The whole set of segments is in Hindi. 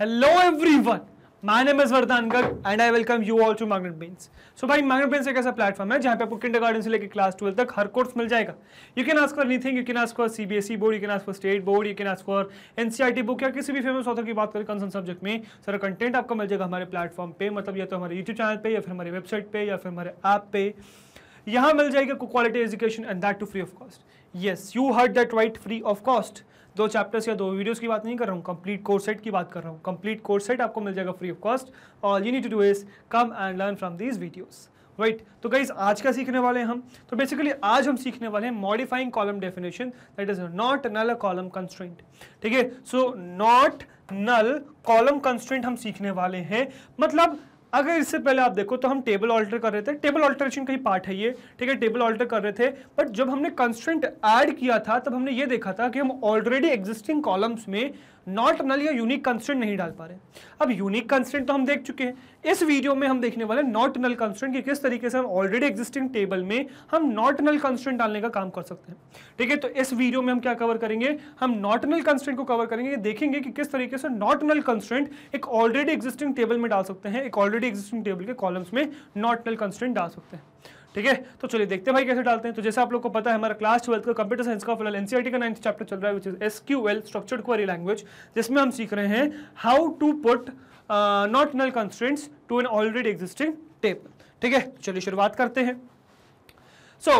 Hello everyone my name is Vardan गग and I welcome you all to Magnet Brains so भाई मैग्नेट बेंस एक ऐसा प्लेटफॉर्म है जहाँ पे आपको किंडर गार्डन से लेकर क्लास ट्वेल्व तक हर कोर्स मिल जाएगा you can ask for anything you can ask for CBSE board you can ask for state board you can ask for textbook या किसी भी फेमस ऑथर की बात करें कंसर्न सब्जेक्ट में सारा कंटेंट आपको मिल जाएगा हमारे प्लेटफॉर्म पे मतलब या तो हमारे यूट्यूब चैनल पर या फिर हमारे वेबसाइट पर या फिर हमारे ऐप पे यहाँ मिल जाएगा quality education and that too free of cost yes you heard that right free of cost दो चैप्टर्स या दो वीडियोस की बात नहीं कर रहा हूँ कंप्लीट कोर्स सेट की बात कर रहा हूँ कंप्लीट कोर्स सेट आपको मिल जाएगा free of cost all you need to do is come and learn from these videos right right. तो गाइज आज क्या सीखने वाले हैं हम तो बेसिकली आज हम सीखने वाले हैं modifying column definition that is not null column constraint ठीक है so not null column constraint हम सीखने वाले हैं मतलब अगर इससे पहले आप देखो तो हम टेबल ऑल्टर कर रहे थे टेबल ऑल्टरेशन का ही पार्ट है ये ठीक है टेबल ऑल्टर कर रहे थे बट जब हमने कंस्टेंट ऐड किया था तब हमने ये देखा था कि हम ऑलरेडी एग्जिस्टिंग कॉलम्स में नॉट नल या यूनिक कंस्टेंट नहीं डाल पा रहे अब यूनिक कंस्टेंट तो हम देख चुके हैं इस वीडियो में हम देखने वाले नॉट नल कंस्टेंट कि किस तरीके से हम ऑलरेडी एग्जिस्टिंग टेबल में हम नॉट नल कंस्टेंट डालने का काम कर सकते हैं ठीक है तो इस वीडियो में हम क्या कवर करेंगे हम नॉट नल कंस्टेंट को कवर करेंगे देखेंगे कि किस तरीके से नॉट नल कंस्टेंट एक ऑलरेडी एग्जिस्टिंग टेबल में डाल सकते हैं एक ऑलरेडी एग्जिस्टिंग टेबल के कॉलम्स में नॉट नल कंस्टेंट डाल सकते हैं ठीक है तो चलिए देखते हैं भाई कैसे डालते हैं तो जैसे आप लोग को पता है हमारा क्लास ट्वेल्थ का कंप्यूटर साइंस का फिलहाल एनसीआर का नाइन्थ चैप्टर चल रहा है which is S Q L structured query language जिसमें हम सीख रहे हैं how to put not null constants to an already existing table ठीक है चलिए शुरुआत करते हैं so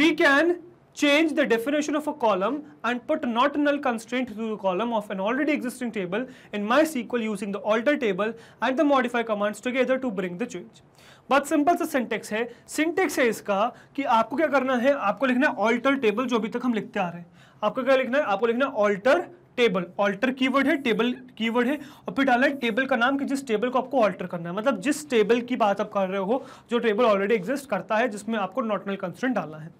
we can change the definition of a column and put not null constraint to the column of an already existing table in MySQL using the alter table and the modify commands together to bring the change. बहुत सिंपल सा सिंटेक्स है सिंटेक्स है इसका कि आपको क्या करना है आपको लिखना है ऑल्टर टेबल जो अभी तक हम लिखते आ रहे हैं आपको क्या लिखना है आपको लिखना है ऑल्टर टेबल ऑल्टर कीवर्ड है टेबल कीवर्ड है और फिर डालना है टेबल का नाम कि जिस टेबल को आपको ऑल्टर करना है मतलब जिस टेबल की बात आप कर रहे हो जो टेबल ऑलरेडी एग्जिस्ट करता है जिसमें आपको नॉटनल कंस्टेंट डालना है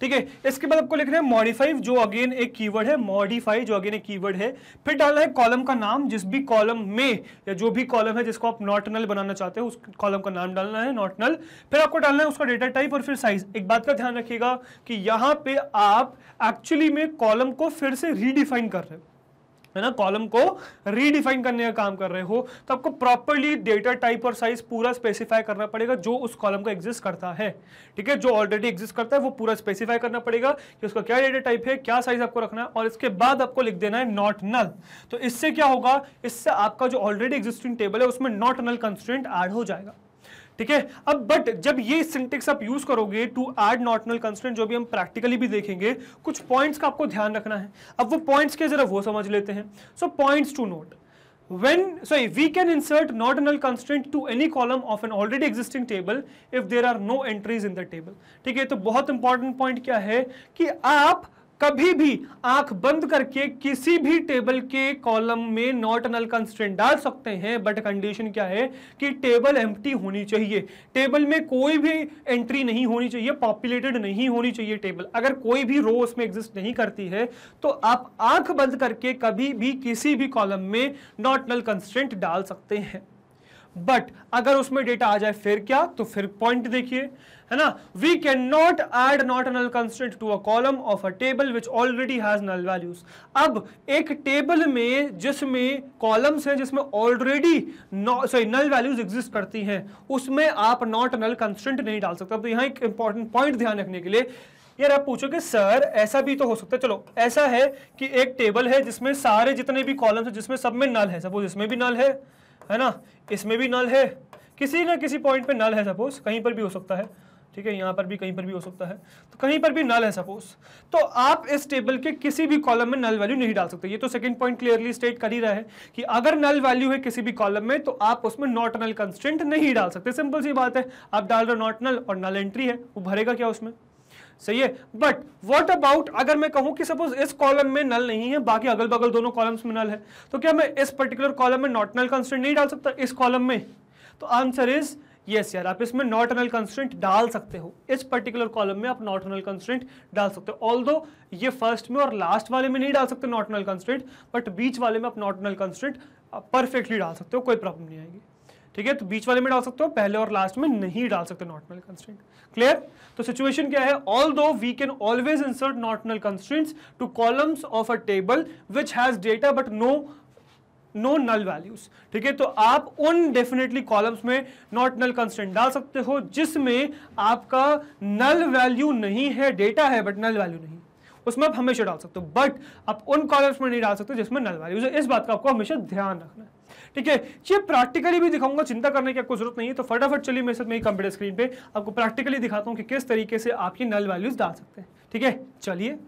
ठीक है इसके बाद आपको रहे हैं मॉडिफाई जो अगेन एक कीवर्ड है मॉडिफाई जो अगेन एक कीवर्ड है फिर डालना है कॉलम का नाम जिस भी कॉलम में या जो भी कॉलम है जिसको आप नॉटनल बनाना चाहते हो उस कॉलम का नाम डालना है नॉटनल फिर आपको डालना है उसका डेटा टाइप और फिर साइज एक बात का ध्यान रखिएगा कि यहाँ पे आप एक्चुअली में कॉलम को फिर से रीडिफाइन कर रहे हो है ना कॉलम को रीडिफाइन करने का काम कर रहे हो तो आपको प्रॉपरली डेटा टाइप और साइज पूरा स्पेसिफाई करना पड़ेगा जो उस कॉलम का एग्जिस्ट करता है ठीक है जो ऑलरेडी एग्जिस्ट करता है वो पूरा स्पेसिफाई करना पड़ेगा कि उसका क्या डेटा टाइप है क्या साइज आपको रखना है और इसके बाद आपको लिख देना है नॉट नल तो इससे क्या होगा इससे आपका जो ऑलरेडी एग्जिस्टिंग टेबल है उसमें नॉट नल कंस्टेंट एड हो जाएगा ठीक है अब बट जब ये सिंटेक्स आप यूज करोगे टू एड नॉटनल कंस्टेंट जो भी हम प्रैक्टिकली भी देखेंगे कुछ पॉइंट्स का आपको ध्यान रखना है अब वो पॉइंट्स के जरा वो समझ लेते हैं so points to note when sorry we can insert not null constraint to any column of an already existing table if there are no entries in the table ठीक है तो बहुत important point क्या है कि आप कभी भी आंख बंद करके किसी भी टेबल के कॉलम में नॉट नल कंस्टेंट डाल सकते हैं बट कंडीशन क्या है कि टेबल एम्प्टी होनी चाहिए टेबल में कोई भी एंट्री नहीं होनी चाहिए पॉपुलेटेड नहीं होनी चाहिए टेबल अगर कोई भी रो उसमें एग्जिस्ट नहीं करती है तो आप आंख बंद करके कभी भी किसी भी कॉलम में नॉट नल कंस्टेंट डाल सकते हैं बट अगर उसमें डेटा आ जाए फिर क्या तो फिर पॉइंट देखिए है ना we can not add not null constant to a column of a table which already has null values अब एक टेबल में जिसमें कॉलम्स हैं जिसमें already sorry null values exist करती हैं उसमें आप नॉट नल कंस्टेंट नहीं डाल सकते तो यहां एक इंपॉर्टेंट पॉइंट ध्यान रखने के लिए यार आप पूछो कि सर ऐसा भी तो हो सकता है चलो ऐसा है कि एक टेबल है जिसमें सारे जितने भी कॉलम्स हैं जिसमें सब में नल है सपोज इसमें भी नल है है ना इसमें भी नल है किसी ना किसी पॉइंट पे नल है सपोज कहीं पर भी हो सकता है ठीक है यहाँ पर भी कहीं पर भी हो सकता है तो कहीं पर भी नल है सपोज तो आप इस टेबल के किसी भी कॉलम में नल वैल्यू नहीं डाल सकते ये तो सेकंड पॉइंट क्लियरली स्टेट कर ही रहा है कि अगर नल वैल्यू है किसी भी कॉलम में तो आप उसमें नॉट नल कंस्टेंट नहीं डाल सकते सिंपल सी बात है आप डाल रहे हो नॉट नल और नल एंट्री है वो भरेगा क्या उसमें सही है बट वॉट अबाउट अगर मैं कहूं कि सपोज इस कॉलम में नल नहीं है बाकी अगल बगल दोनों कॉलम्स में नल है तो क्या मैं इस पर्टिकुलर कॉलम में नॉट नल कंस्टेंट नहीं डाल सकता इस कॉलम में तो आंसर इज यस यार आप इसमें नॉट नल कंस्टेंट डाल सकते हो इस पर्टिकुलर कॉलम में आप नॉट नल कंस्टेंट डाल सकते हो ऑल दो ये फर्स्ट में और लास्ट वाले में नहीं डाल सकते नॉट नल कंस्टेंट बट बीच वाले में आप नॉट नल कंस्टेंट परफेक्टली डाल सकते हो कोई प्रॉब्लम नहीं आएगी ठीक है तो बीच वाले में डाल सकते हो पहले और लास्ट में नहीं डाल सकते नॉट नल कंस्ट्रेंट क्लियर तो सिचुएशन क्या है although we can always insert not null constraints to columns of a table which has data but no no null values ठीक है तो आप उन डेफिनेटली कॉलम्स में नॉट नल कंस्टेंट डाल सकते हो जिसमें आपका नल वैल्यू नहीं है डेटा है बट नल वैल्यू नहीं उसमें आप हमेशा डाल सकते हो बट आप उन कॉलम्स में नहीं डाल सकते जिसमें नल वैल्यूज है इस बात का आपको हमेशा ध्यान रखना है ठीक है ये प्रैक्टिकली भी दिखाऊंगा चिंता करने की आपको जरूरत नहीं है तो फटाफट चलिए मेरे साथ मेरी कंप्यूटर स्क्रीन पे आपको प्रैक्टिकली दिखाता हूँ कि किस तरीके से आपकी नल वैल्यूज डाल सकते हैं ठीक है चलिए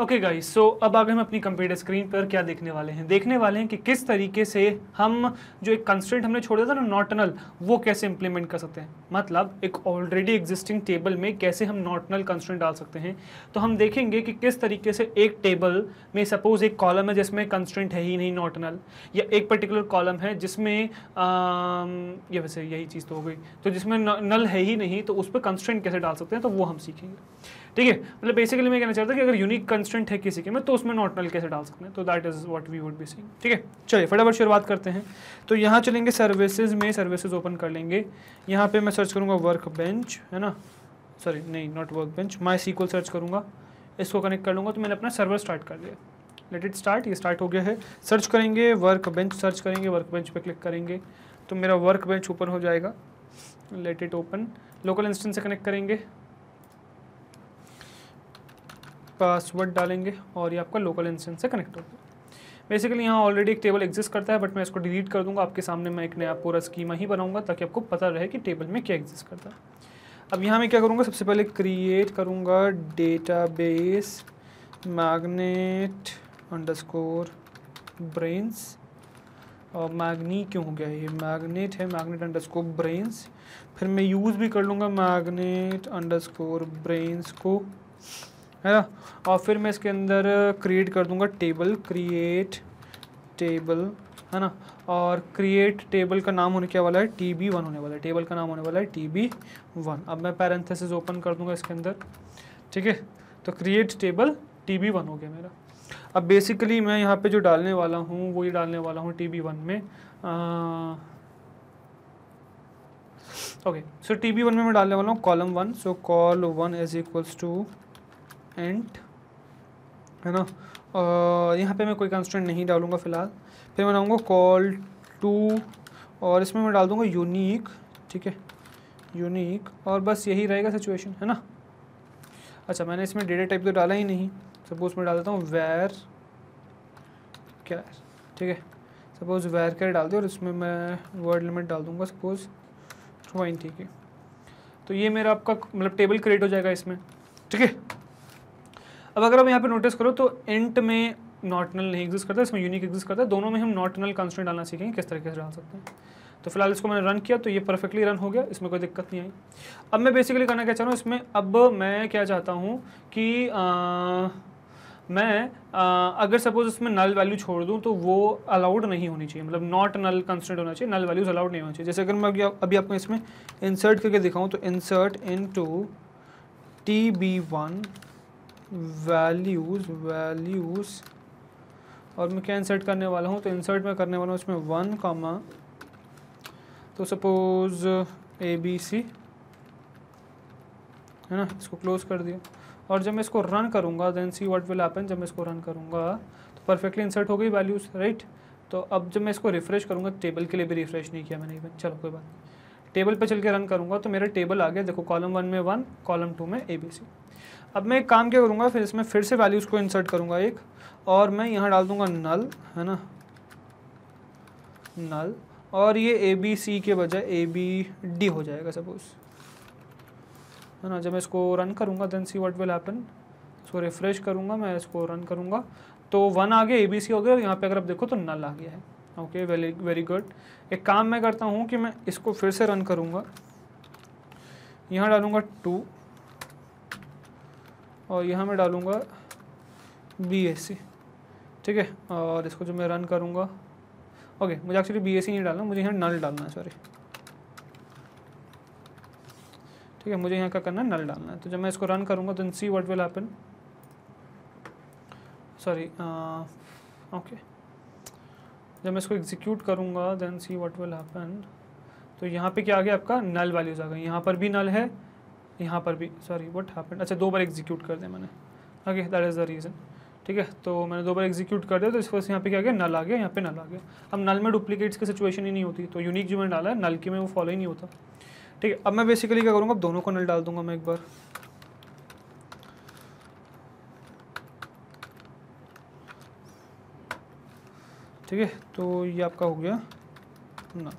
ओके गाइस सो अब आगे हम अपनी कंप्यूटर स्क्रीन पर क्या देखने वाले हैं देखने वाले हैं कि किस तरीके से हम जो एक कंस्टेंट हमने छोड़ा था ना नॉटनल वो कैसे इंप्लीमेंट कर सकते हैं मतलब एक ऑलरेडी एग्जिस्टिंग टेबल में कैसे हम नॉटनल कंस्टेंट डाल सकते हैं तो हम देखेंगे कि किस तरीके से एक टेबल में सपोज एक कॉलम है जिसमें कंस्टेंट है ही नहीं नॉटनल या एक पर्टिकुलर कॉलम है जिसमें ये वैसे यही चीज़ तो हो गई तो जिसमें नल है ही नहीं तो उस पर कंस्टेंट कैसे डाल सकते हैं तो वो हम सीखेंगे ठीक है मतलब बेसिकली मैं कहना चाहता हूँ कि अगर यूनिक कॉन्स्टेंट है किसी के में तो उसमें नॉट नल कैसे डाल सकते हैं तो that is what we would be see ठीक है चलिए फटाफट शुरुआत करते हैं तो यहाँ चलेंगे सर्विसेज में सर्विसेज ओपन कर लेंगे यहाँ पे मैं सर्च करूँगा वर्क बेंच है ना सॉरी नहीं not workbench MySQL search करूँगा इसको कनेक्ट कर लूँगा तो मैंने अपना सर्वर स्टार्ट कर दिया लेट इट स्टार्ट ये स्टार्ट हो गया है सर्च करेंगे वर्क बेंच सर्च करेंगे वर्क बेंच पर क्लिक करेंगे तो मेरा वर्क बेंच ओपन हो जाएगा let it open local instance से कनेक्ट करेंगे पासवर्ड डालेंगे और ये आपका लोकल इंस्टेंस से कनेक्ट होगा बेसिकली यहाँ ऑलरेडी एक टेबल एग्जिस्ट करता है बट मैं इसको डिलीट कर दूंगा आपके सामने मैं एक नया पूरा स्कीमा ही बनाऊंगा ताकि आपको पता रहे कि टेबल में क्या एग्जिस्ट करता है अब यहाँ मैं क्या करूँगा सबसे पहले क्रिएट करूँगा डेटाबेस मैग्नेट अंडरस्कोर ब्रेन्स और मैग्नी क्यों हो गया ये मैग्नेट है मैग्नेट अंडरस्कोर ब्रेन्स फिर मैं यूज़ भी कर लूँगा मैग्नेट अंडरस्कोर ब्रेन्स को है ना और फिर मैं इसके अंदर क्रिएट uh, कर दूंगा टेबल क्रिएट टेबल है ना और क्रिएट टेबल का नाम होने क्या वाला है टी बी वन होने वाला है टेबल का नाम होने वाला है टी बी वन अब मैं पैरेंथेसिस ओपन कर दूंगा इसके अंदर ठीक है तो create table T B one हो गया मेरा अब बेसिकली मैं यहाँ पे जो डालने वाला हूँ वो ये डालने वाला हूँ टी बी वन में okay so T B one में मैं डालने वाला हूँ column one so col one is equals to and है ना और यहाँ पे मैं कोई कंस्टेंट नहीं डालूँगा फ़िलहाल फिर मैं डालूँगा कॉल टू और इसमें मैं डाल दूँगा यूनिक ठीक है यूनिक और बस यही रहेगा सिचुएशन है ना अच्छा मैंने इसमें डेटा टाइप तो डाला ही नहीं सपोज मैं डाल देता हूँ वैर क्या ठीक है सपोज वैर कैर डाल दिया और इसमें मैं वर्ड लिमिट डाल दूँगा सपोज ट्वेंटी की तो ये मेरा आपका मतलब टेबल क्रिएट हो जाएगा इसमें ठीक है अब अगर हम यहाँ पे नोटिस करो तो इंट में नॉटनल नहीं एग्जिस्ट करता इसमें यूनिक एग्जिस्ट करता है दोनों में हम नॉटनल कंस्टेंट डालना सीखेंगे किस तरीके से डाल सकते हैं तो फिलहाल इसको मैंने रन किया तो ये परफेक्टली रन हो गया इसमें कोई दिक्कत नहीं आई अब मैं बेसिकली करना क्या चाह रहा हूँ इसमें अब मैं क्या चाहता हूँ कि आ, मैं आ, अगर सपोज इसमें नल वैल्यू छोड़ दूँ तो वो अलाउड नहीं होनी चाहिए मतलब नॉट नल कंस्टेंट होना चाहिए नल वैल्यूज अलाउड नहीं होना चाहिए जैसे अगर मैं अभी, अभी आपको इसमें इंसर्ट करके दिखाऊँ तो insert into T B one values values और मैं क्या इंसर्ट करने वाला हूँ तो इंसर्ट में करने वाला हूँ इसमें वन कॉमा तो सपोज़ ए बी सी है ना इसको क्लोज़ कर दिया और जब मैं इसको रन करूँगा then see what will happen जब मैं इसको रन करूँगा तो परफेक्टली इंसर्ट हो गई वैल्यूज़ राइट तो अब जब मैं इसको रिफ़्रेश करूँगा टेबल के लिए भी रिफ़्रेश नहीं किया मैंने इवन चलो कोई बात नहीं टेबल पर चल के रन करूँगा तो मेरा टेबल आ गया देखो कॉलम वन में वन कॉलम टू में ए बी सी अब मैं एक काम क्या करूँगा फिर इसमें फिर से वैल्यूज़ को इंसर्ट करूँगा एक और मैं यहाँ डाल दूँगा नल है ना नल और ये ए बी सी के बजाय ए बी डी हो जाएगा सपोज है ना जब मैं इसको रन करूँगा then see what will happen इसको रिफ़्रेश करूँगा मैं इसको रन करूँगा तो वन आ गया ए बी सी हो गया और यहाँ पे अगर आप देखो तो नल आ गया है ओके वेरी वेरी गुड एक काम मैं करता हूँ कि मैं इसको फिर से रन करूँगा यहाँ डालूँगा टू और यहाँ मैं डालूँगा बी एस सी ठीक है और इसको जो मैं रन करूँगा ओके मुझे एक्चुअली बी एस सी नहीं डालना मुझे यहाँ नल डालना है सॉरी ठीक है मुझे यहाँ क्या करना है नल डालना है तो जब मैं इसको रन करूँगा then see what will happen sorry okay जब मैं इसको एग्जीक्यूट करूँगा then see what will happen तो यहाँ पे क्या आ गया आपका नल वैल्यूज़ आ गए यहाँ पर भी नल है यहाँ पर भी सॉरी वट हैपेंड अच्छा दो बार एग्जीक्यूट कर दें मैंने okay that is the reason ठीक है तो मैंने दो बार एग्जीक्यूट कर दिया तो इस वजह से यहाँ पे क्या गया नल आ गया यहाँ पे नल आ गया अब नल में डुप्लीकेट्स की सिचुएशन ही नहीं होती तो यूनिक जो मैंने डाला है नल के में वो फॉलो ही नहीं होता ठीक है अब मैं बेसिकली क्या करूँगा अब दोनों को नल डाल दूंगा मैं एक बार ठीक है तो ये आपका हो गया ना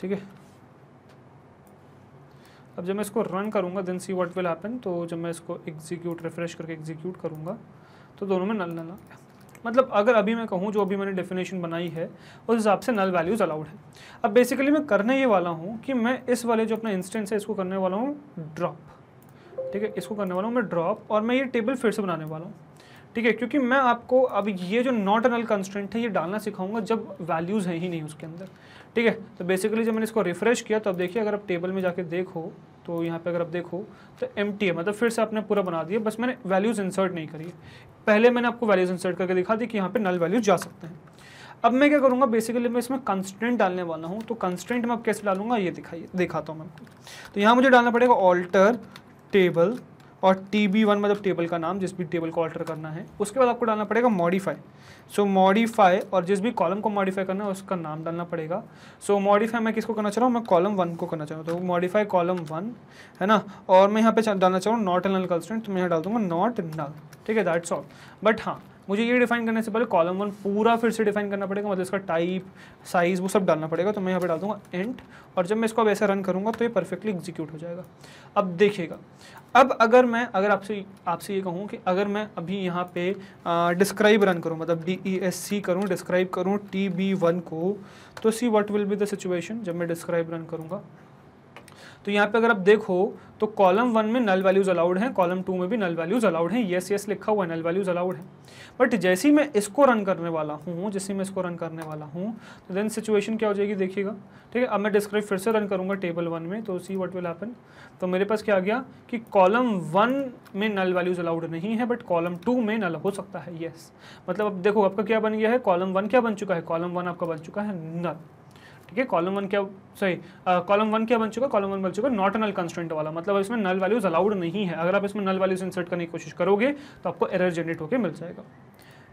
ठीक है अब जब मैं इसको रन करूँगा then see what will happen तो जब मैं इसको एग्जीक्यूट रिफ्रेश करके एग्जीक्यूट करूँगा तो दोनों में नल नल आ गया मतलब अगर अभी मैं कहूँ जो अभी मैंने डेफिनेशन बनाई है उस हिसाब से नल वैल्यूज़ अलाउड है अब बेसिकली मैं करने ये वाला हूँ कि मैं इस वाले जो अपना इंस्टेंस है इसको करने वाला हूँ ड्रॉप ठीक है इसको करने वाला हूँ मैं ड्रॉप और मैं ये टेबल फिर से बनाने वाला हूँ ठीक है क्योंकि मैं आपको अब ये जो नॉट एनल कंस्टेंट है ये डालना सिखाऊंगा जब वैल्यूज़ हैं ही नहीं उसके अंदर ठीक है तो बेसिकली जब मैंने इसको रिफ्रेश किया तो अब देखिए अगर आप टेबल में जाके देखो तो यहाँ पे अगर आप देखो तो एम है मतलब फिर से आपने पूरा बना दिया बस मैंने वैल्यूज़ इंसर्ट नहीं करी पहले मैंने आपको वैल्यूज़ इंसर्ट करके दिखा दी कि यहाँ पर नल वैल्यूज जा सकते हैं अब मैं क्या करूँगा बेसिकली मैं इसमें कंस्टेंट डालने वाला हूँ तो कंस्टेंट मैं अब कैसे डालूंगा ये दिखाइए दिखाता हूँ मैं आपको तो यहाँ मुझे डालना पड़ेगा ऑल्टर टेबल और टी बी वन मतलब टेबल का नाम जिस भी टेबल को ऑल्टर करना है उसके बाद आपको डालना पड़ेगा मॉडिफाई सो मॉडिफाई और जिस भी कॉलम को मॉडिफाई करना है उसका नाम डालना पड़ेगा सो so, मॉडिफाई मैं किसको करना चाह रहा हूँ मैं कॉलम वन को करना चाह रहा हूँ तो मॉडिफाई कॉलम वन है ना और मैं यहाँ पे डालना चाह रहा हूँ नॉट एनल कंस्टेंट तो मैं यहाँ डाल दूँगा नॉट नल ठीक है दैट्स ऑल बट हाँ मुझे ये डिफाइन करने से पहले कॉलम वन पूरा फिर से डिफाइन करना पड़ेगा मतलब इसका टाइप साइज़ वो सब डालना पड़ेगा तो मैं यहाँ पे डाल दूंगा एंट और जब मैं इसको अब ऐसा रन करूँगा तो ये परफेक्टली एग्जीक्यूट हो जाएगा अब देखिएगा अब अगर मैं अगर आपसे आपसे ये कहूँ कि अगर मैं अभी यहाँ पे डिस्क्राइब रन करूँ मतलब डी ई एस सी करूँ डिस्क्राइब करूँ टी बी वन को तो see what will be the situation जब मैं डिस्क्राइब रन करूँगा तो यहाँ पे अगर आप देखो तो कॉलम वन में नल वैल्यूज़ अलाउड हैं कॉलम टू में भी null values allowed yes yes येस लिखा हुआ है नल वैल्यूज़ अलाउड है बट जैसे ही मैं इसको रन करने वाला हूँ जैसे मैं इसको रन करने वाला हूँ तो देन सिचुएशन क्या हो जाएगी देखिएगा ठीक है अब मैं डिस्क्राइब फिर से रन करूँगा टेबल वन में तो सी वट विल हैपन तो मेरे पास क्या आ गया कि कॉलम वन में नल वैल्यूज़ अलाउड नहीं है बट कॉलम टू में नल हो सकता है येस मतलब अब देखो आपका क्या बन गया है कॉलम वन क्या बन चुका है कॉलम वन आपका बन चुका है नल ठीक है कॉलम वन क्या सॉरी कॉलम वन क्या बन चुका कॉलम वन बन चुका नॉट नल कंस्टेंट वाला मतलब इसमें नल वैल्यूज अलाउड नहीं है अगर आप इसमें नल वैल्यूज इंसर्ट करने की कोशिश करोगे तो आपको एरर जनरेट होकर मिल जाएगा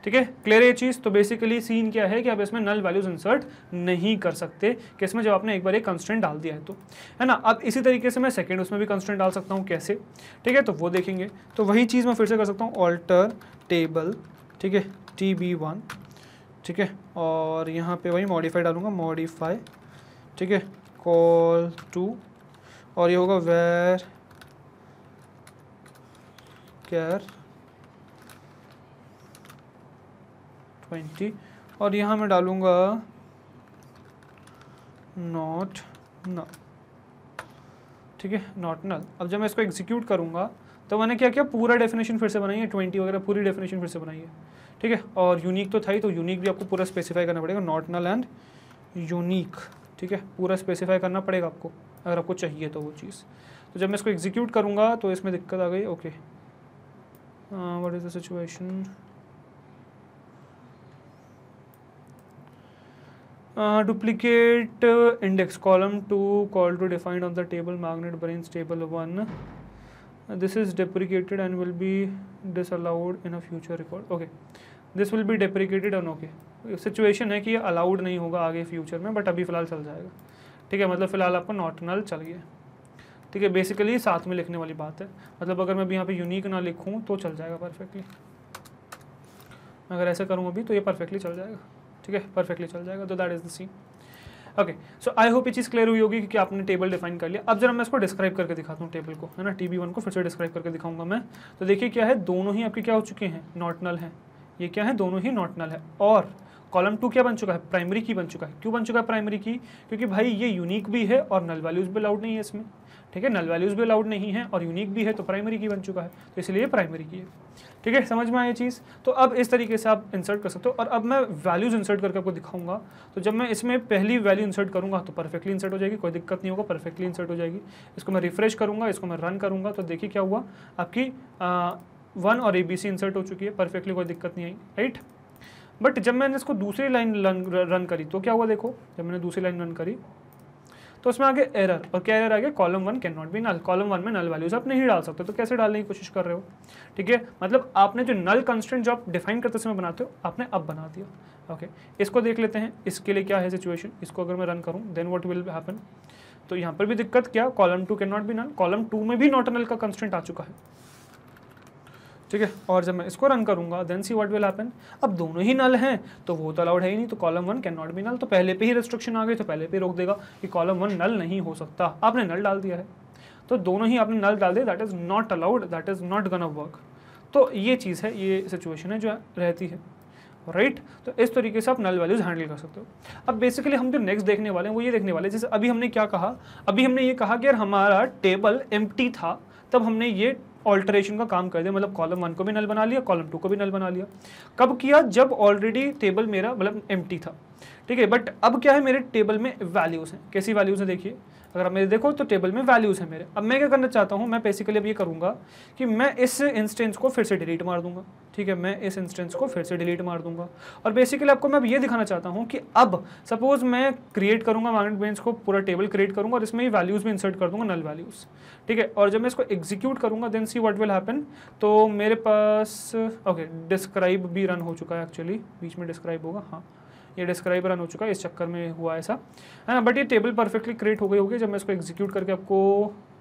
ठीक है क्लियर ये चीज़ तो बेसिकली सीन क्या है कि आप इसमें नल वैल्यूज इंसर्ट नहीं कर सकते कि इसमें जब आपने एक बार एक कंस्टेंट डाल दिया है तो है ना अब इसी तरीके से मैं सेकेंड उसमें भी कंस्टेंट डाल सकता हूँ कैसे ठीक है तो वो देखेंगे तो वही चीज़ मैं फिर से कर सकता हूँ ऑल्टर टेबल ठीक है टी बी वन ठीक है और यहाँ पे वही मॉडिफाई डालूंगा मॉडिफाई ठीक है कॉल टू और ये होगा वेर कैर ट्वेंटी और यहाँ मैं डालूँगा नॉट न ठीक है नॉट नल अब जब मैं इसको एग्जीक्यूट करूँगा तो मैंने क्या किया पूरा डेफिनेशन फिर से बनाई है ट्वेंटी वगैरह पूरी डेफिनेशन फिर से बनाई है ठीक है और यूनिक तो था ही तो यूनिक भी आपको पूरा स्पेसिफाई करना पड़ेगा नॉट नल एंड यूनिक ठीक है पूरा स्पेसिफाई करना पड़ेगा आपको अगर आपको चाहिए तो वो चीज़ तो जब मैं इसको एग्जीक्यूट करूँगा तो इसमें दिक्कत आ गई okay what is the situation index column two col two defined on the table table brain table one this is deprecated and will be disallowed in a future record okay this will be deprecated and okay situation है कि ये अलाउड नहीं होगा आगे फ्यूचर में बट अभी फ़िलहाल चल जाएगा ठीक है मतलब फ़िलहाल आपका नॉट नल चल गया ठीक है बेसिकली साथ में लिखने वाली बात है मतलब अगर मैं अभी यहाँ पे यूनिक ना लिखूँ तो चल जाएगा परफेक्टली मैं अगर ऐसा करूँ अभी तो ये परफेक्टली चल जाएगा ठीक है परफेक्टली चल जाएगा तो that is the scene okay so I hope ये चीज़ क्लियर हुई होगी क्योंकि आपने टेबल डिफाइन कर लिया अब जरा मैं इसको डिस्क्राइब करके दिखाता हूँ टेबल को है ना टी को फिर से डिस्क्राइब करके दिखाऊंगा मैं तो देखिए क्या है दोनों ही आपके क्या हो चुके हैं नॉटनल है ये क्या है दोनों ही नॉटनल है और कॉलम टू क्या बन चुका है प्राइमरी की बन चुका है क्यों बन चुका है प्राइमरी की क्योंकि भाई ये यूनिक भी है और नल वैल्यूज भी अलाउड नहीं है इसमें ठीक है नल वैल्यूज भी अलाउड नहीं है और यूनिक भी है तो प्राइमरी की बन चुका है तो इसलिए प्राइमरी की है ठीक है समझ में आए चीज़ तो अब इस तरीके से आप इंसर्ट कर सकते हो और अब मैं वैल्यूज इंसर्ट करके आपको दिखाऊंगा तो जब मैं इसमें पहली वैल्यू इंसर्ट करूंगा तो परफेक्टली इंसर्ट हो जाएगी कोई दिक्कत नहीं होगा परफेक्टली इंसर्ट हो जाएगी इसको मैं रिफ्रेश करूंगा इसको मैं रन करूंगा तो देखिए क्या हुआ आपकी वन और ए इंसर्ट हो चुकी है परफेक्टली कोई दिक्कत नहीं आई राइट बट जब मैंने इसको दूसरी लाइन रन करी तो क्या हुआ देखो जब मैंने दूसरी लाइन रन करी तो उसमें आगे एरर और क्या एरर आ गया column one can not be null column one में नल वैल्यूज आप नहीं डाल सकते तो कैसे डालने की कोशिश कर रहे हो ठीक है मतलब आपने जो नल कंस्टेंट जो आप डिफाइन करते समय बनाते हो आपने अब बना दिया ओके इसको देख लेते हैं इसके लिए क्या है सिचुएशन इसको अगर मैं रन करूँ देन वॉट विल हैपन तो यहाँ पर भी दिक्कत क्या column two can not be null column two में भी नॉट नल का कंस्टेंट आ चुका है ठीक है और जब मैं इसको रन करूंगा then see what will happen अब दोनों ही नल हैं तो वो तो अलाउड है ही नहीं तो column one can not be null तो पहले पे ही रेस्ट्रिक्शन आ गई तो पहले पे रोक देगा कि कॉलम वन नल नहीं हो सकता आपने नल डाल दिया है तो दोनों ही आपने नल डाल दिया that is not allowed that is not gonna work तो ये चीज़ है ये सिचुएशन है जो रहती है राइट right? तो इस तरीके से आप नल वैल्यूज हैंडल कर सकते हो अब बेसिकली हम जो नेक्स्ट देखने वाले हैं वो ये देखने वाले हैं जैसे अभी हमने क्या कहा अभी हमने ये कहा कि यार हमारा टेबल एम था तब हमने ये ऑल्टरेशन का काम कर दिया मतलब कॉलम वन को भी नल बना लिया कॉलम टू को भी नल बना लिया कब किया जब ऑलरेडी टेबल मेरा मतलब एम था ठीक है बट अब क्या है मेरे टेबल में वैल्यूज़ हैं कैसी वैल्यूज़ हैं देखिए अगर आप मेरे देखो तो टेबल में वैल्यूज़ हैं मेरे अब मैं क्या करना चाहता हूँ मैं बेसिकली अब ये करूँगा कि मैं इस इंस्टेंस को फिर से डिलीट मार दूंगा ठीक है मैं इस इंस्टेंस को फिर से डिलीट मार दूंगा और बेसिकली आपको मैं अब ये दिखाना चाहता हूँ कि अब सपोज़ मैं क्रिएट करूँगा मार्केट बेंच को पूरा टेबल क्रिएट करूँगा और इसमें ये वैल्यूज़ भी इंसर्ट कर दूंगा नल वैल्यूज़ ठीक है और जब मैं इसको एग्जीक्यूट करूँगा then see what will happen तो मेरे पास ओके डिस्क्राइब भी रन हो चुका है एक्चुअली बीच में डिस्क्राइब होगा हाँ ये डिस्क्राइब रन हो चुका है इस चक्कर में हुआ ऐसा है ना बट ये टेबल परफेक्टली क्रिएट हो गई होगी जब मैं इसको एग्जीक्यूट करके आपको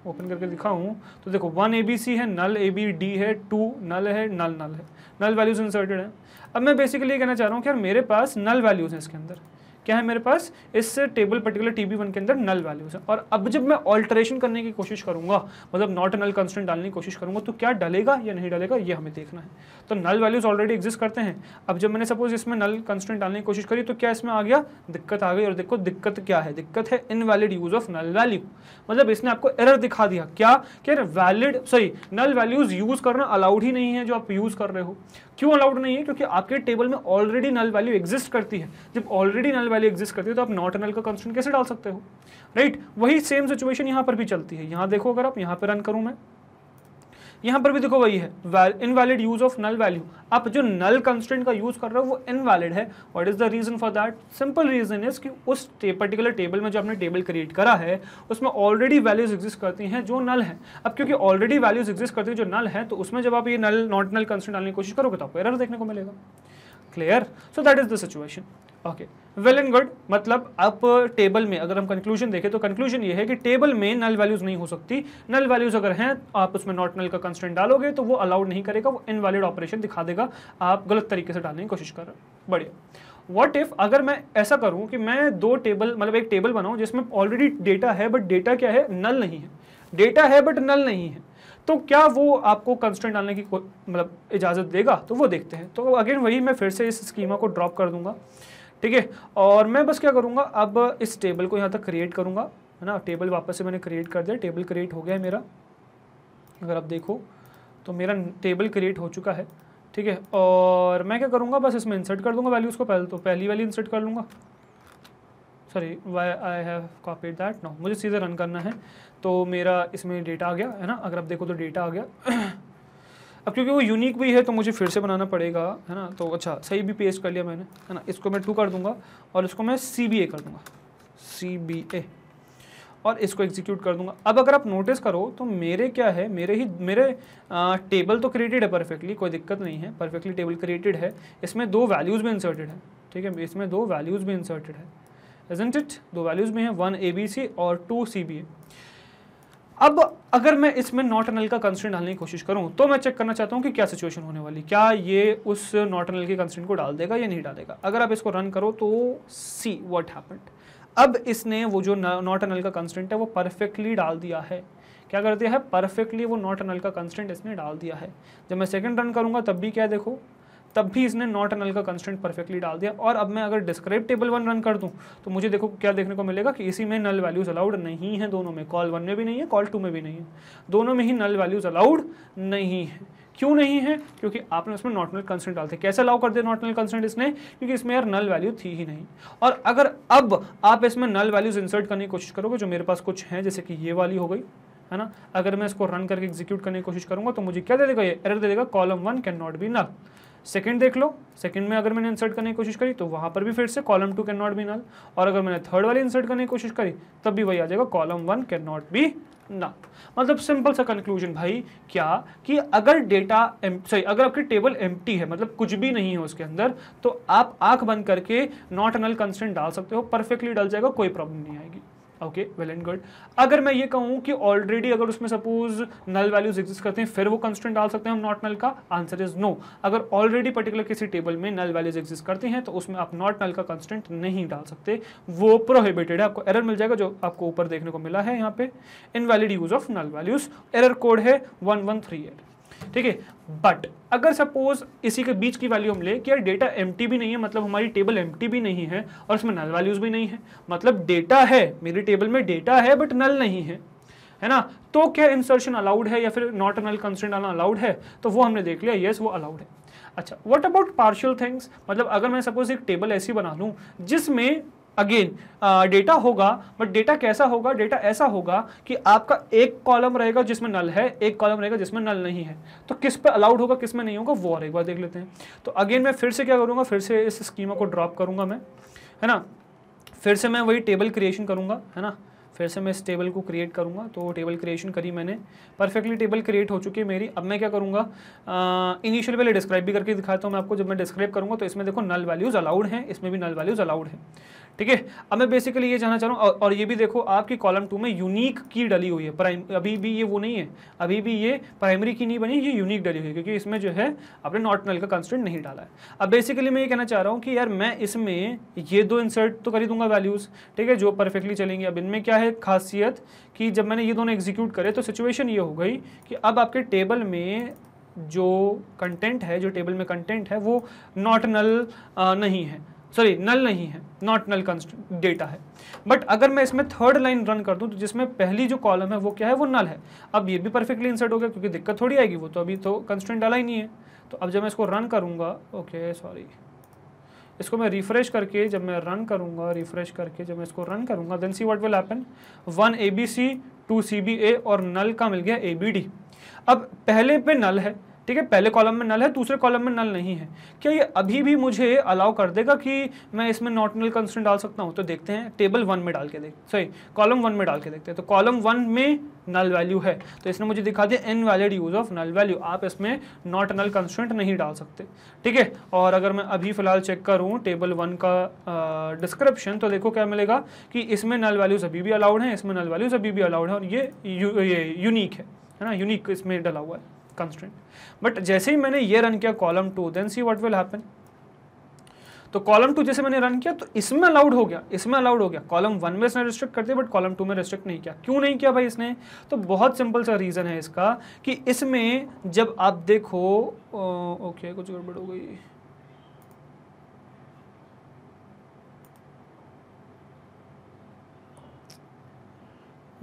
ओपन करके दिखाऊँ तो देखो वन ए बी सी है नल ए बी डी है टू नल है नल नल है नल वैल्यूज़ इंसर्टेड है अब मैं बेसिकली ये कहना चाह रहा हूँ कि यार मेरे पास नल वैल्यूज़ हैं इसके अंदर क्या है मेरे पास इस table particular T B one के अंदर नल वैल्यूज है और अब जब मैं ऑल्ट्रेशन करने की कोशिश करूंगा मतलब नॉट नल कंस्टेंट डालने की कोशिश करूंगा तो क्या डलेगा या नहीं डलेगा ये हमें देखना है तो नल वैल्यूज ऑलरेडी एग्जिस्ट करते हैं अब जब मैंने सपोज इसमें नल कंस्टेंट डालने की कोशिश करी तो क्या इसमें आ गया दिक्कत आ गई और देखो दिक्कत क्या है दिक्कत है invalid use of null value मतलब इसने आपको एरर दिखा दिया क्या क्या valid sorry null values use करना अलाउड ही नहीं है जो आप यूज कर रहे हो क्यों अलाउड नहीं है क्योंकि आपके टेबल में ऑलरेडी नल वैल्यू एग्जिस्ट करती है जब ऑलरेडी नल वैल्यू एग्जिस्ट करती है तो आप नॉट एनल का कंस्टेंट कैसे डाल सकते हो राइट right? वही सेम सिचुएशन यहाँ पर भी चलती है यहाँ देखो अगर आप यहाँ पर रन करूँ मैं यहाँ पर भी देखो वही है invalid use of null value आप जो नल कंस्टेंट का यूज कर रहे हो वो इनवैलिड है what is the reason for that simple reason is कि उस पर्टिकुलर टेबल में जो आपने टेबल क्रिएट करा है उसमें ऑलरेडी वैल्यूज एग्जिस्ट करती हैं जो नल है अब क्योंकि ऑलरेडी वैल्यूज एग्जिस्ट करती है जो नल है तो उसमें जब आप ये नल नॉट नल कंस्टेंट डालने की कोशिश करोगे तो आपको एरर देखने को मिलेगा clear so that is the situation okay well and good मतलब अब टेबल में अगर हम कंक्लूजन देखें तो कंक्लूजन ये है कि टेबल में नल वैल्यूज नहीं हो सकती नल वैल्यूज अगर हैं आप उसमें नॉट नल का कंस्टेंट डालोगे तो वो अलाउड नहीं करेगा वो इनवैलिड ऑपरेशन दिखा देगा आप गलत तरीके से डालने की कोशिश कर रहे बढ़िया वॉट इफ अगर मैं ऐसा करूं कि मैं दो टेबल मतलब एक टेबल बनाऊँ जिसमें ऑलरेडी डेटा है बट डेटा क्या है नल नहीं है डेटा है बट नल नहीं है तो क्या वो आपको कंस्टेंट डालने की मतलब इजाज़त देगा तो वो देखते हैं तो अगेन वही मैं फिर से इस स्कीमा को ड्रॉप कर दूंगा ठीक है और मैं बस क्या करूँगा अब इस टेबल को यहाँ तक क्रिएट करूँगा है ना टेबल वापस से मैंने क्रिएट कर दिया टेबल क्रिएट हो गया है मेरा अगर आप देखो तो मेरा टेबल क्रिएट हो चुका है ठीक है और मैं क्या करूँगा बस इसमें इंसर्ट कर दूँगा वैल्यूज़ को पहले तो पहली वाली इंसर्ट कर लूँगा sorry why I have copy that no मुझे सीधे रन करना है तो मेरा इसमें डेटा आ गया है ना अगर आप देखो तो डेटा आ गया अब क्योंकि वो यूनिक भी है तो मुझे फिर से बनाना पड़ेगा है ना तो अच्छा सही भी पेस्ट कर लिया मैंने है ना इसको मैं टू कर दूंगा और इसको मैं सी बी ए कर दूंगा सी बी ए और इसको एग्जीक्यूट कर दूंगा अब अगर आप नोटिस करो तो मेरे क्या है मेरे ही मेरे आ, टेबल तो क्रिएटेड है परफेक्टली कोई दिक्कत नहीं है परफेक्टली टेबल क्रिएटेड है इसमें दो वैल्यूज़ भी इंसर्टेड है ठीक है इसमें दो वैल्यूज़ भी इंसर्टेड है इजेंट इट दो वैल्यूज़ भी हैं वन ए बी सी और टू सी बी ए अब अगर मैं इसमें नॉट एनल का कंस्टेंट डालने की कोशिश करूँ तो मैं चेक करना चाहता हूँ कि क्या सिचुएशन होने वाली क्या ये उस नॉट एनल के कंस्टेंट को डाल देगा या नहीं डालेगा अगर आप इसको रन करो तो सी वॉट हैपन्ड अब इसने वो जो नॉट एनल का कंस्टेंट है वो परफेक्टली डाल दिया है क्या कर दिया है परफेक्टली वो नॉट एनल का कंस्टेंट इसने डाल दिया है जब मैं सेकेंड रन करूँगा तब भी क्या देखो तब भी इसने नॉट एनल का कंस्टेंट परफेक्टली डाल दिया और अब मैं अगर डिस्क्राइब टेबल वन रन कर दूँ तो मुझे देखो क्या देखने को मिलेगा कि इसी में नल वैल्यूज़ अलाउड नहीं है दोनों में कॉल वन में भी नहीं है कॉल टू में भी नहीं है दोनों में ही नल वैल्यूज़ अलाउड नहीं है क्यों नहीं है क्योंकि आपने उसमें नॉट नल कंसेंट डाल डालते कैसे अलाउ कर दिया नॉट नल कंसेंट इसने क्योंकि इसमें यार नल वैल्यू थी ही नहीं और अगर अब आप इसमें नल वैल्यूज इंसर्ट करने की कोशिश करोगे जो मेरे पास कुछ हैं जैसे कि ये वाली हो गई है ना अगर मैं इसको रन करके एग्जीक्यूट करने की कोशिश करूंगा तो मुझे क्या दे देगा ये एरर दे देगा column one can not be null second देख लो सेकंड में अगर मैंने इंसर्ट करने की कोशिश करी तो वहां पर भी फिर से column two can not be null और अगर मैंने थर्ड वाली इंसर्ट करने की कोशिश करी तब भी वही आ जाएगा column one can not be null मतलब सिंपल सा कंक्लूजन भाई क्या कि अगर डेटा सॉरी अगर आपकी टेबल एम है मतलब कुछ भी नहीं है उसके अंदर तो आप आंख बंद करके नॉट नल कंसेंट डाल सकते हो परफेक्टली डल जाएगा कोई प्रॉब्लम नहीं आएगी ओके वेल एंड गुड अगर मैं ये कहूँ कि ऑलरेडी अगर उसमें सपोज नल वैल्यूज एग्जिस्ट करते हैं फिर वो कंस्टेंट डाल सकते हैं हम नॉट नल का आंसर इज नो अगर ऑलरेडी पर्टिकुलर किसी टेबल में नल वैल्यूज एग्जिस्ट करते हैं तो उसमें आप नॉट नल का कंस्टेंट नहीं डाल सकते वो प्रोहिबिटेड है आपको एरर मिल जाएगा जो आपको ऊपर देखने को मिला है यहाँ पे invalid use of null values error code है वन वन थ्री एट ठीक है बट अगर सपोज इसी के बीच की वैल्यू हम ले कि यार डेटा एम भी नहीं है मतलब हमारी टेबल एम भी नहीं है और उसमें नल वैल्यूज भी नहीं है मतलब डेटा है मेरी टेबल में डेटा है बट नल नहीं है है ना तो क्या इंसर्शन अलाउड है या फिर नॉट नल कंसेंट आना अलाउड है तो वो हमने देख लिया येस वो अलाउड है अच्छा व्हाट अबाउट पार्शियल थिंग्स मतलब अगर मैं सपोज एक टेबल ऐसी बना लूँ जिसमें अगेन डेटा होगा बट डेटा कैसा होगा डेटा ऐसा होगा कि आपका एक कॉलम रहेगा जिसमें नल है एक कॉलम रहेगा जिसमें नल नहीं है तो किस पर अलाउड होगा किस में नहीं होगा वो और एक बार देख लेते हैं तो अगेन मैं फिर से क्या करूँगा फिर से इस स्कीमा को ड्रॉप करूँगा मैं है ना फिर से मैं वही टेबल क्रिएशन करूँगा है ना फिर से मैं इस टेबल को क्रिएट करूँगा तो टेबल क्रिएशन करी मैंने परफेक्टली टेबल क्रिएट हो चुकी है मेरी अब मैं क्या करूँगा इनिशियल पहले डिस्क्राइब भी करके दिखाता हूँ मैं आपको जब मैं डिस्क्राइब करूँगा तो इसमें देखो नल वैल्यूज़ अलाउड हैं इसमें भी नल वैल्यूज़ अलाउड हैं ठीक है अब मैं बेसिकली ये जानना चाह रहा हूँ और ये भी देखो आपकी कॉलम टू में यूनिक की डली हुई है प्राइम अभी भी ये वो नहीं है अभी भी ये प्राइमरी की नहीं बनी ये यूनिक डली हुई है क्योंकि इसमें जो है आपने नॉट नल का कंस्टेंट नहीं डाला है अब बेसिकली मैं ये कहना चाह रहा हूँ कि यार मैं इसमें ये दो इंसर्ट तो कर ही दूंगा वैल्यूज़ ठीक है जो परफेक्टली चलेंगे अब इनमें क्या है खासियत कि जब मैंने ये दोनों एग्जीक्यूट करे तो सिचुएशन ये हो गई कि अब आपके टेबल में जो कंटेंट है जो टेबल में कंटेंट है वो नॉट नल नहीं है सॉरी नल नहीं है नॉट नल डेटा है बट अगर मैं इसमें थर्ड लाइन रन कर दूं तो जिसमें पहली जो कॉलम है वो क्या है वो नल है अब ये भी परफेक्टली इंसर्ट हो गया क्योंकि दिक्कत थोड़ी आएगी वो तो अभी तो कंस्टेंट डाला ही नहीं है तो अब जब मैं इसको रन करूँगा ओके सॉरी इसको मैं रिफ्रेश करके जब मैं रन करूँगा रिफ्रेश करके जब मैं इसको रन करूँगा then see what will happen one A B C two C B A और नल का मिल गया ए बी डी अब पहले पे नल है ठीक है पहले कॉलम में नल है दूसरे कॉलम में नल नहीं है क्या ये अभी भी मुझे अलाउ कर देगा कि मैं इसमें नॉट नल कंस्टेंट डाल सकता हूँ तो देखते हैं टेबल वन में डाल के देख सॉरी कॉलम वन में डाल के देखते हैं तो कॉलम वन में नल वैल्यू है तो इसने मुझे दिखा दिया invalid use of null value आप इसमें नॉट नल कंस्टेंट नहीं डाल सकते ठीक है और अगर मैं अभी फिलहाल चेक करूँ टेबल वन का डिस्क्रिप्शन तो देखो क्या मिलेगा कि इसमें नल वैल्यूज अभी भी अलाउड है इसमें नल वैल्यूज अभी भी अलाउड है और ये, ये यूनिक है है ना यूनिक इसमें डला हुआ है कंस्ट्रेंट बट जैसे ही मैंने ये रन किया column two then see what will happen तो कॉलम टू जैसे मैंने रन किया तो इसमें अलाउड हो गया इसमें अलाउड हो गया कॉलम वन में इसने रिस्ट्रिक्ट कर दिया बट कॉलम टू में रिस्ट्रिक्ट नहीं किया क्यों नहीं किया भाई इसने तो बहुत सिंपल सा रीज़न है इसका कि इसमें जब आप देखो ओके कुछ गड़बड़ हो गई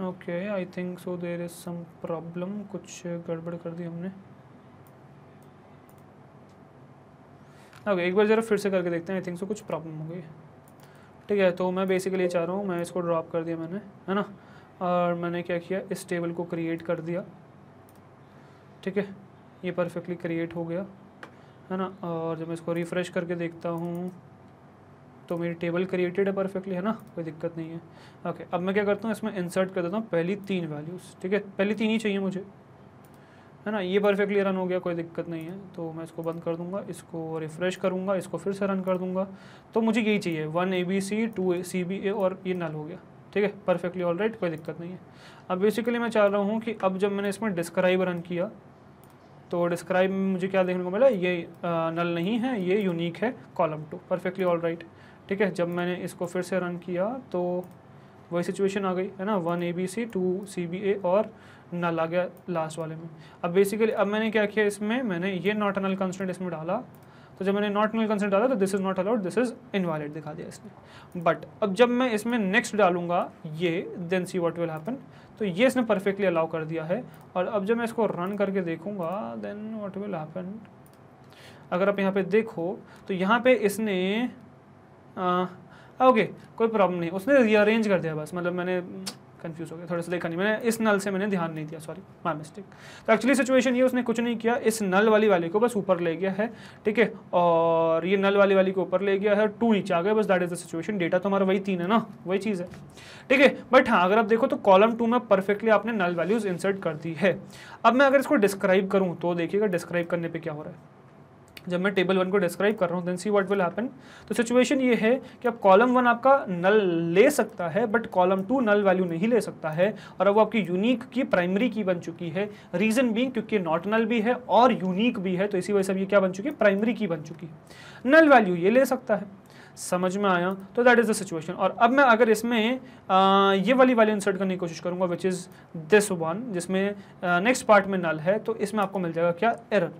okay I think so there is some problem कुछ गड़बड़ कर दी हमने ओके okay, एक बार ज़रा फिर से करके देखते हैं आई थिंक सो कुछ प्रॉब्लम हो गई ठीक है तो मैं बेसिकली चाह रहा हूँ मैं इसको ड्रॉप कर दिया मैंने है ना और मैंने क्या किया इस टेबल को क्रिएट कर दिया ठीक है ये परफेक्टली क्रिएट हो गया है ना और जब मैं इसको रिफ़्रेश करके देखता हूँ तो मेरी टेबल क्रिएटेड है परफेक्टली है ना कोई दिक्कत नहीं है ओके अब मैं क्या करता हूँ इसमें इंसर्ट कर देता हूँ पहली तीन वैल्यूज़ ठीक है पहली तीन ही चाहिए मुझे है ना ये परफेक्टली रन हो गया कोई दिक्कत नहीं है तो मैं इसको बंद कर दूंगा इसको रिफ़्रेश करूंगा इसको फिर से रन कर दूंगा तो मुझे यही चाहिए one A B C two A C B A और ये नल हो गया ठीक है परफेक्टली ऑल राइट कोई दिक्कत नहीं है अब बेसिकली मैं चाह रहा हूँ कि अब जब मैंने इसमें डिस्क्राइब रन किया तो डिस्क्राइब में मुझे क्या देखने को मिला ये आ, नल नहीं है ये यूनिक है column two perfectly all right ठीक है जब मैंने इसको फिर से रन किया तो वही सिचुएशन आ गई है ना one A B C two C B A और नल आ गया लास्ट वाले में अब बेसिकली अब मैंने क्या किया इसमें मैंने ये नॉट नल कंसेंट इसमें डाला तो जब मैंने नॉट नल कंसेंट डाला तो this is not allowed this is invalid दिखा दिया इसने बट अब जब मैं इसमें नेक्स्ट डालूंगा ये then see what will happen तो ये इसने परफेक्टली अलाउ कर दिया है और अब जब मैं इसको रन करके देखूंगा देन वॉट विल हैपन अगर आप यहाँ पे देखो तो यहाँ पे इसने हाँ। ओके कोई प्रॉब्लम नहीं उसने रीअरेंज कर दिया बस मतलब मैंने कन्फ्यूज हो गया थोड़ा सा देखा नहीं मैंने इस नल से मैंने ध्यान नहीं दिया सॉरी माई मिस्टेक तो एक्चुअली सिचुएशन ये उसने कुछ नहीं किया इस नल वाली वाली को बस ऊपर ले गया है ठीक है और ये नल वाली वाली को ऊपर ले गया है टू नीचे आ गया बस that is the situation data तो हमारा वही तीन है ना वही चीज़ है ठीक है बट हाँ अगर आप देखो तो कॉलम टू में परफेक्टली आपने नल वैल्यूज इंसर्ट कर दी है अब मैं अगर इसको डिस्क्राइब करूँ तो देखिएगा डिस्क्राइब करने पर क्या हो रहा है जब मैं टेबल वन को डिस्क्राइब कर रहा हूँ then see what will happen तो सिचुएशन ये है कि अब कॉलम वन आपका नल ले सकता है but column two null value नहीं ले सकता है और अब वो आपकी यूनिक की प्राइमरी की बन चुकी है रीज़न भी क्योंकि नॉट नल भी है और यूनिक भी है तो इसी वजह से ये क्या बन चुकी है प्राइमरी की बन चुकी है नल वैल्यू ये ले सकता है समझ में आया तो दैट इज़ द सिचुएशन और अब मैं अगर इसमें आ, ये वाली वाली इंसर्ट करने की कोशिश करूँगा विच इज़ दिस वन जिसमें नेक्स्ट पार्ट में नल है तो इसमें आपको मिल जाएगा क्या एरर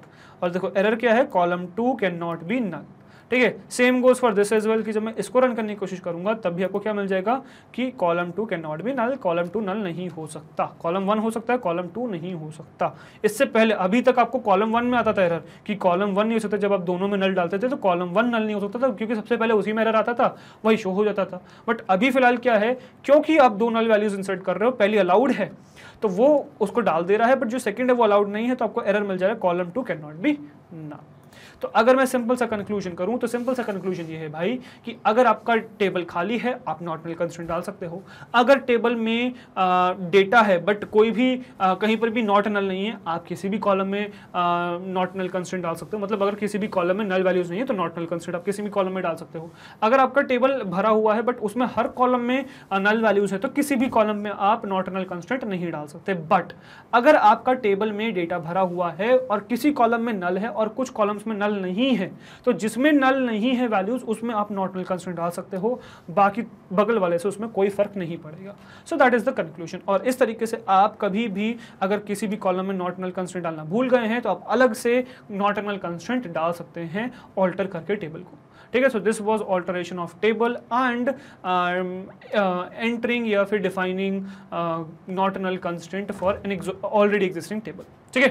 और देखो एरर क्या है column two can not be null ठीक है same goes for this as well कि जब मैं इसको रन करने की कोशिश करूंगा तब भी आपको क्या मिल जाएगा कि column two can not be null column two null नहीं हो सकता कॉलम वन हो सकता है कॉलम टू नहीं हो सकता इससे पहले अभी तक आपको कॉलम वन में आता था एरर कि कॉलम वन नहीं हो सकता जब आप दोनों में नल डालते थे तो कॉलम वन नल नहीं हो सकता था क्योंकि सबसे पहले उसी में एरर आता था वही शो हो जाता था बट अभी फिलहाल क्या है क्योंकि आप दो नल वैल्यूज इंसर्ट कर रहे हो पहली अलाउड है तो वो उसको डाल दे रहा है बट जो सेकंड है वो अलाउड नहीं है तो आपको एरर मिल जाएगा column two can not be null तो अगर मैं सिंपल सा कंक्लूजन करूं तो सिंपल सा कंक्लूजन ये है भाई कि अगर आपका टेबल खाली है आप नॉर्मल कंस्टेंट डाल सकते हो अगर टेबल में डेटा है बट कोई भी आ, कहीं पर भी नॉट नल नहीं है आप किसी भी कॉलम में नॉट नल कंस्टेंट डाल सकते हो मतलब अगर किसी भी कॉलम में नल वैल्यूज नहीं है तो नॉट नल कंस्टेंट आप किसी भी कॉलम में डाल सकते हो अगर आपका टेबल भरा हुआ है बट उसमें हर कॉलम में नल वैल्यूज है तो किसी भी कॉलम में आप नॉट नल कंस्टेंट नहीं डाल सकते बट अगर आपका टेबल में डेटा भरा हुआ है और किसी कॉलम में नल है और कुछ कॉलम्स में नल नल नहीं है तो जिसमें नल नहीं है वैल्यूज उसमें आप नॉट नल कंस्टेंट डाल सकते हो बाकी बगल वाले से उसमें कोई फर्क नहीं पड़ेगा so that is the conclusion और इस तरीके से आप कभी भी अगर किसी भी कॉलम में नॉट नल कंस्टेंट डालना भूल गए हैं तो आप अलग से नॉट नल कंस्टेंट डाल सकते हैं ऑल्टर करके टेबल को ठीक है so this was alteration of table and entering या फिर defining not null constant for an already existing table ठीक है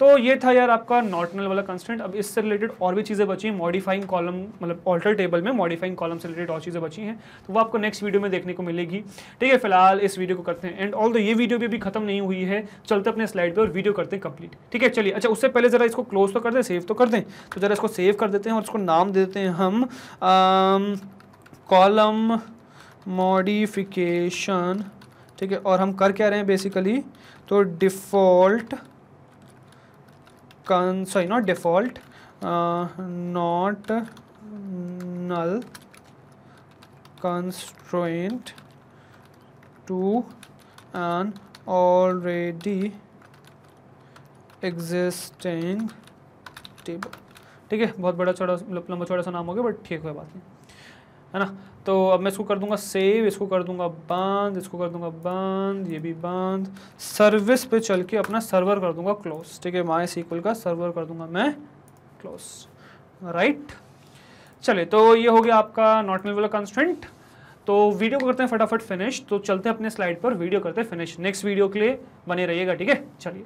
तो ये था यार आपका नॉर्टनल वाला कंस्टेंट अब इससे रिलेटेड और भी चीज़ें बची हैं मॉडिफाइंग कॉलम मतलब ऑल्टर टेबल में मॉडिफाइंग कॉलम से रिलेटेड और चीज़ें बची हैं तो वो आपको नेक्स्ट वीडियो में देखने को मिलेगी ठीक है फिलहाल इस वीडियो को करते हैं एंड ऑल ये वीडियो भी अभी खत्म नहीं हुई है चलते अपने स्लाइड पर और वीडियो करते हैं कंप्लीट ठीक है चलिए अच्छा उससे पहले ज़रा इसको क्लोज तो कर दें सेव तो कर दें तो ज़रा इसको सेव कर देते हैं और इसको नाम देते हैं हम कॉलम मॉडिफिकेशन ठीक है और हम कर क्या रहे हैं बेसिकली तो default con sorry not default not null constraint to an already existing table ठीक है बहुत बड़ा छोटा लंबा छोटा सा नाम हो गया बट ठीक है बात है ना तो अब मैं इसको कर दूंगा सेव इसको कर दूंगा बंद इसको कर दूंगा बंद ये भी बंद सर्विस पे चल के अपना सर्वर कर दूंगा क्लोज ठीक है माई सीक्वल का सर्वर कर दूंगा मैं क्लोज राइट चले तो ये हो गया आपका नॉट मिल वाला कंस्टेंट तो वीडियो को करते हैं फटाफट फिनिश तो चलते हैं अपने स्लाइड पर वीडियो करते हैं फिनिश नेक्स्ट वीडियो के लिए बने रहिएगा ठीक है चलिए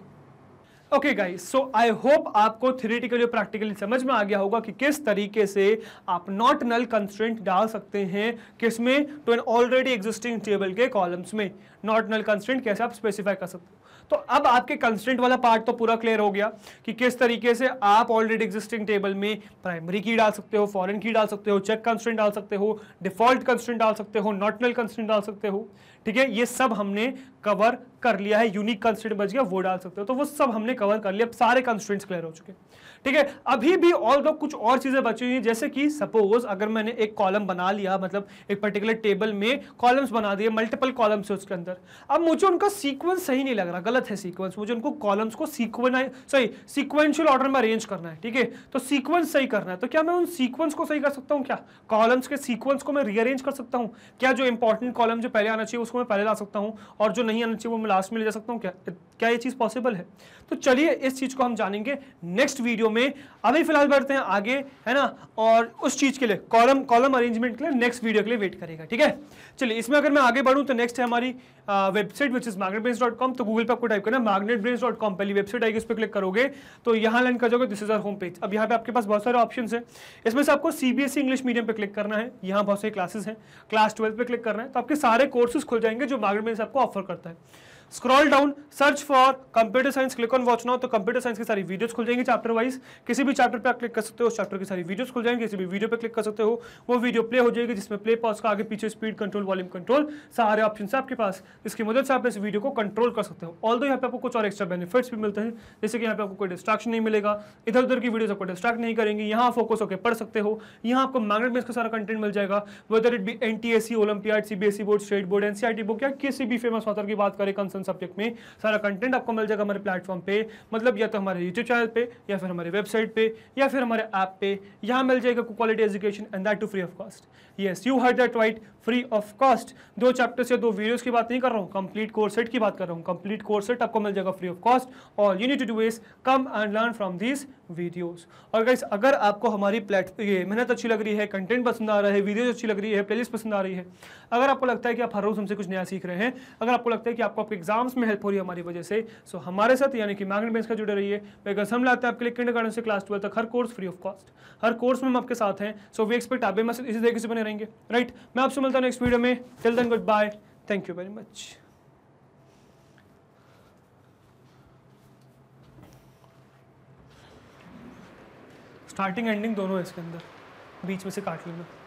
okay guys so I hope आपको थ्योरेटिकली और प्रैक्टिकली समझ में आ गया होगा कि किस तरीके से आप नॉट नल कंस्ट्रेंट डाल सकते हैं किस तो में to an already existing table के कॉलम्स में नॉट नल कंस्ट्रेंट कैसे आप स्पेसिफाई कर सकते हो तो अब आपके कंस्ट्रेंट वाला पार्ट तो पूरा क्लियर हो गया कि किस तरीके से आप ऑलरेडी एग्जिस्टिंग टेबल में प्राइमरी की डाल सकते हो फॉरेन की डाल सकते हो चेक कंस्ट्रेंट डाल सकते हो डिफॉल्ट कंस्ट्रेंट डाल सकते हो नॉट नल कंस्ट्रेंट डाल सकते हो ठीक है ये सब हमने कवर कर लिया है यूनिक कंस्टेंट बच गया वो डाल सकते हो तो वो सब हमने कवर कर लिया अब सारे कंस्टेंट्स क्लियर हो चुके ठीक है अभी भी और तो कुछ और चीज़ें बची हुई हैं जैसे कि सपोज अगर मैंने एक कॉलम बना लिया मतलब एक पर्टिकुलर टेबल में कॉलम्स बना दिए मल्टीपल कॉलम्स है उसके अंदर अब मुझे उनका सीक्वेंस सही नहीं लग रहा गलत है सीक्वेंस मुझे उनको कॉलम्स को सीक्वेंस सही सीक्वेंशियल ऑर्डर में अरेंज करना है ठीक है तो सीक्वेंस सही करना है तो क्या मैं उन सीक्वेंस को सही कर सकता हूँ क्या कॉलम्स के सीक्वेंस को मैं रीअरेंज कर सकता हूँ क्या जो इंपॉर्टेंट कॉलम जो पहले आना चाहिए उसको मैं पहले ला सकता हूँ और जो नहीं आना चाहिए वो मैं लास्ट में ले जा सकता हूँ क्या क्या ये चीज़ पॉसिबल है तो चलिए इस चीज़ को हम जानेंगे नेक्स्ट वीडियो में अभी फिलहाल बढ़ते हैं आगे है ना और उस चीज़ के लिए कॉलम कॉलम अरेंजमेंट के लिए नेक्स्ट वीडियो के लिए वेट करेगा ठीक है चलिए इसमें अगर मैं आगे बढ़ूँ तो नेक्स्ट है हमारी website which is Magnet dot com तो गूगल पर आपको टाइप करना मैगनेट ब्रेंस डॉट कॉम पहली वेबसाइट आएगी उस पर क्लिक करोगे तो यहाँ लैंड कर जाओगे this is our home page अब यहाँ पे आपके पास बहुत सारे ऑप्शन है इसमें से आपको सीबीएसई इंग्लिश मीडियम पर क्लिक करना है यहाँ बहुत सारी क्लासेस हैं क्लास ट्वेल्थ पर क्लिक करना है तो आपके सारे कोर्सेज खुल जाएंगे जो मैगनेट ब्रेंस आपको ऑफर करता है scroll down search for computer science click on watch now तो कंप्यूटर साइंस की सारी वीडियोस खुल जाएंगी चैप्टर वाइज किसी भी चैप्टर पे आप क्लिक कर सकते हो उस चैप्टर की सारी वीडियोस खुल जाएंगे किसी भी वीडियो पे क्लिक कर सकते हो वो वीडियो प्ले हो जाएगी जिसमें प्ले पॉज का आगे पीछे स्पीड कंट्रोल वॉल्यूम कंट्रोल सारे ऑप्शन आपके पास इसकी मदद से आप इस वीडियो को कंट्रोल कर सकते हो ऑल यहाँ पे आपको कुछ और एक्स्ट्रा बेनिफिट्स भी मिलते हैं जैसे कि यहाँ पे आपको कोई डिस्ट्रक्शन नहीं मिलेगा इधर उधर की वीडियो आपको डिस्ट्रैक्ट नहीं करेंगे यहाँ फोकस होकर पढ़ सकते हो यहाँ आपको मैगनेट में सारा कंटेंट मिल जाएगा whether it be N T S C olympiad C board state board NCR book या किसी भी फेमस ऑथर की बात करें कंसर्न कॉन्सन सब्जेक्ट में सारा कंटेंट आपको मिल जाएगा हमारे प्लेटफॉर्म पे मतलब या तो हमारे यूट्यूब चैनल पे या फिर हमारे वेबसाइट पे या फिर हमारे ऐप पे यहाँ मिल जाएगा quality education and that too free of cost yes you heard that right free of cost दो चैप्टर्स या दो वीडियोज की बात नहीं कर रहा हूँ कंप्लीट कोर्स सेट की बात कर रहा हूँ कंप्लीट कोर्स सेट आपको मिल जाएगा फ्री ऑफ कॉस्ट और you need to do is come and learn from this videos और गाइस अगर आपको हमारी प्लेट ये मेहनत अच्छी लग रही है कंटेंट पसंद आ रहा है वीडियोज अच्छी लग रही है प्लेलिस्ट पसंद आ रही है अगर आपको लगता है कि आप हर रोज हमसे कुछ नया सीख रहे हैं अगर आपको लगता है कि आपको आपके एग्जाम्स में हेल्प हो रही है हमारी वजह से सो हमारे साथ यानी कि मैग्नेट बेंस का जुड़े रहिए वेगस हम लाते हैं आपके लिए किंडर गार्डन से क्लास ट्वेल्व तक हर कोर्स फ्री ऑफ कॉस्ट हर कोर्स में हम आपके साथ हैं सो वी एक्सपेक्ट आप मैसेज इसी तरीके से बने रहेंगे राइट मैं आपसे मिलता हूँ नेक्स्ट वीडियो में till then good bye thank you very much starting ending दोनों है इसके अंदर बीच में से काट लेना